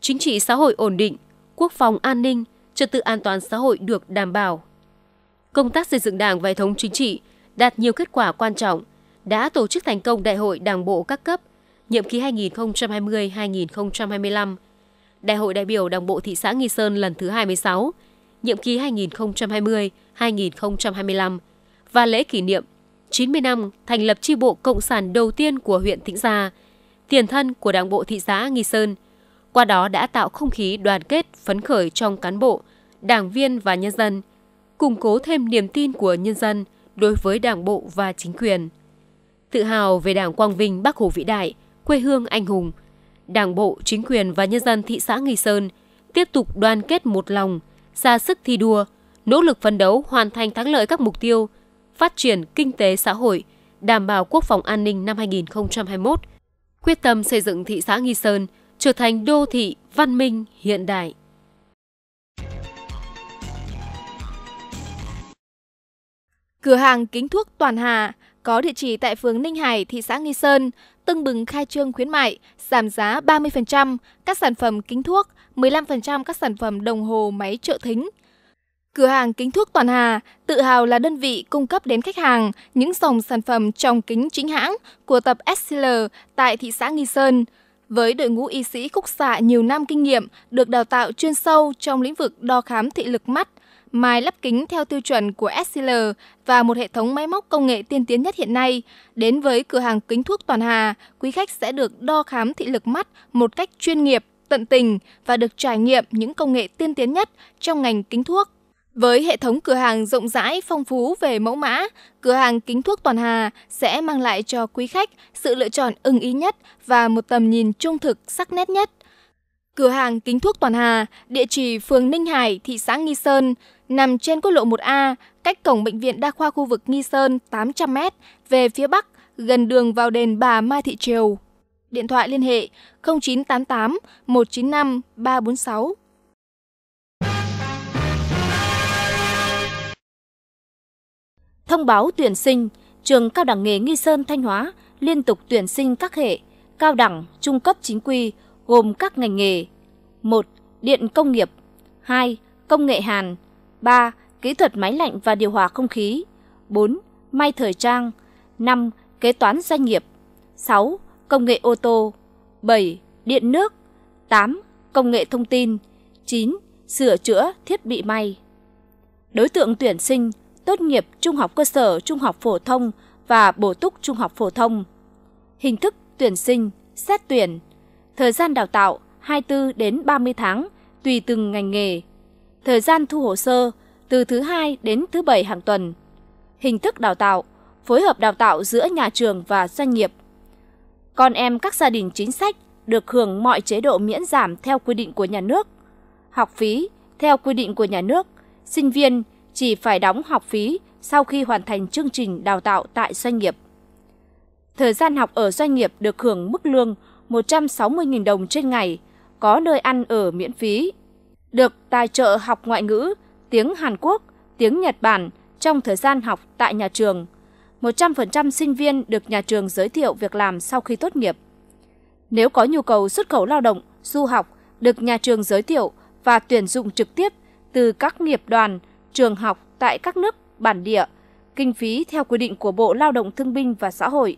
chính trị xã hội ổn định, quốc phòng an ninh, trật tự an toàn xã hội được đảm bảo. Công tác xây dựng Đảng và hệ thống chính trị đạt nhiều kết quả quan trọng, đã tổ chức thành công Đại hội Đảng bộ các cấp nhiệm kỳ 2020-2025, Đại hội đại biểu Đảng bộ thị xã Nghi Sơn lần thứ 26, nhiệm kỳ 2020-2025 và lễ kỷ niệm 90 năm thành lập chi bộ Cộng sản đầu tiên của huyện Tĩnh Gia, tiền thân của Đảng bộ thị xã Nghi Sơn – qua đó đã tạo không khí đoàn kết phấn khởi trong cán bộ, đảng viên và nhân dân, củng cố thêm niềm tin của nhân dân đối với đảng bộ và chính quyền. Tự hào về Đảng Quang Vinh Bắc Hồ vĩ đại, quê hương anh hùng, Đảng bộ, chính quyền và nhân dân thị xã Nghi Sơn tiếp tục đoàn kết một lòng, ra sức thi đua, nỗ lực phấn đấu hoàn thành thắng lợi các mục tiêu phát triển kinh tế xã hội, đảm bảo quốc phòng an ninh năm 2021, quyết tâm xây dựng thị xã Nghi Sơn trở thành đô thị văn minh hiện đại. Cửa hàng kính thuốc Toàn Hà có địa chỉ tại phường Ninh Hải, thị xã Nghi Sơn, tưng bừng khai trương khuyến mại, giảm giá 30% các sản phẩm kính thuốc, 15% các sản phẩm đồng hồ máy trợ thính. Cửa hàng kính thuốc Toàn Hà tự hào là đơn vị cung cấp đến khách hàng những dòng sản phẩm trồng kính chính hãng của tập SCL tại thị xã Nghi Sơn – với đội ngũ y sĩ khúc xạ nhiều năm kinh nghiệm, được đào tạo chuyên sâu trong lĩnh vực đo khám thị lực mắt, mài lắp kính theo tiêu chuẩn của Essilor và một hệ thống máy móc công nghệ tiên tiến nhất hiện nay, đến với cửa hàng kính thuốc Toàn Hà, quý khách sẽ được đo khám thị lực mắt một cách chuyên nghiệp, tận tình và được trải nghiệm những công nghệ tiên tiến nhất trong ngành kính thuốc. Với hệ thống cửa hàng rộng rãi, phong phú về mẫu mã, cửa hàng kính thuốc toàn hà sẽ mang lại cho quý khách sự lựa chọn ưng ý nhất và một tầm nhìn trung thực sắc nét nhất. Cửa hàng kính thuốc toàn hà, địa chỉ phường Ninh Hải, thị xã Nghi Sơn, nằm trên quốc lộ 1A, cách cổng bệnh viện đa khoa khu vực Nghi Sơn 800m về phía bắc, gần đường vào đền bà Mai Thị Triều. Điện thoại liên hệ 0988 195 346. Thông báo tuyển sinh, trường Cao đẳng nghề Nghi Sơn Thanh Hóa liên tục tuyển sinh các hệ cao đẳng, trung cấp chính quy gồm các ngành nghề: 1. Điện công nghiệp, 2. Công nghệ hàn, 3. Kỹ thuật máy lạnh và điều hòa không khí, 4. May thời trang, 5. Kế toán doanh nghiệp, 6. Công nghệ ô tô, 7. Điện nước, 8. Công nghệ thông tin, 9. Sửa chữa thiết bị may. Đối tượng tuyển sinh tốt nghiệp trung học cơ sở, trung học phổ thông và bổ túc trung học phổ thông. Hình thức tuyển sinh, xét tuyển, thời gian đào tạo 24 đến 30 tháng tùy từng ngành nghề. Thời gian thu hồ sơ từ thứ hai đến thứ bảy hàng tuần. Hình thức đào tạo, phối hợp đào tạo giữa nhà trường và doanh nghiệp. Con em các gia đình chính sách được hưởng mọi chế độ miễn giảm theo quy định của nhà nước. Học phí theo quy định của nhà nước, sinh viên chỉ phải đóng học phí sau khi hoàn thành chương trình đào tạo tại doanh nghiệp. Thời gian học ở doanh nghiệp được hưởng mức lương 160.000 đồng trên ngày, có nơi ăn ở miễn phí. Được tài trợ học ngoại ngữ, tiếng Hàn Quốc, tiếng Nhật Bản trong thời gian học tại nhà trường. 100% sinh viên được nhà trường giới thiệu việc làm sau khi tốt nghiệp. Nếu có nhu cầu xuất khẩu lao động, du học, được nhà trường giới thiệu và tuyển dụng trực tiếp từ các nghiệp đoàn, trường học tại các nước bản địa, kinh phí theo quy định của Bộ Lao động Thương binh và Xã hội.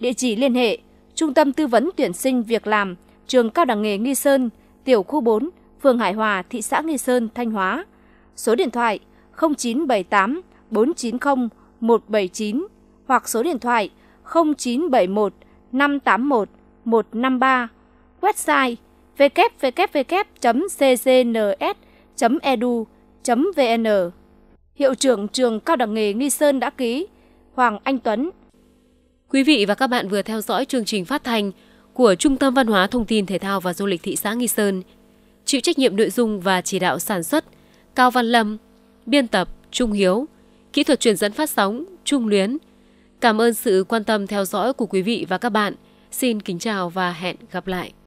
Địa chỉ liên hệ: Trung tâm tư vấn tuyển sinh việc làm, trường Cao đẳng nghề Nghi Sơn, tiểu khu 4, phường Hải Hòa, thị xã Nghi Sơn, Thanh Hóa. Số điện thoại: 0978 490 179 hoặc số điện thoại 0971 581 153. Website www.ccns.edu vn Hiệu trưởng trường Cao đẳng nghề Nghi Sơn đã ký, Hoàng Anh Tuấn. Quý vị và các bạn vừa theo dõi chương trình phát thanh của Trung tâm Văn hóa Thông tin Thể thao và Du lịch thị xã Nghi Sơn. Chịu trách nhiệm nội dung và chỉ đạo sản xuất Cao Văn Lâm, biên tập Trung Hiếu, kỹ thuật truyền dẫn phát sóng Trung Luyến. Cảm ơn sự quan tâm theo dõi của quý vị và các bạn. Xin kính chào và hẹn gặp lại.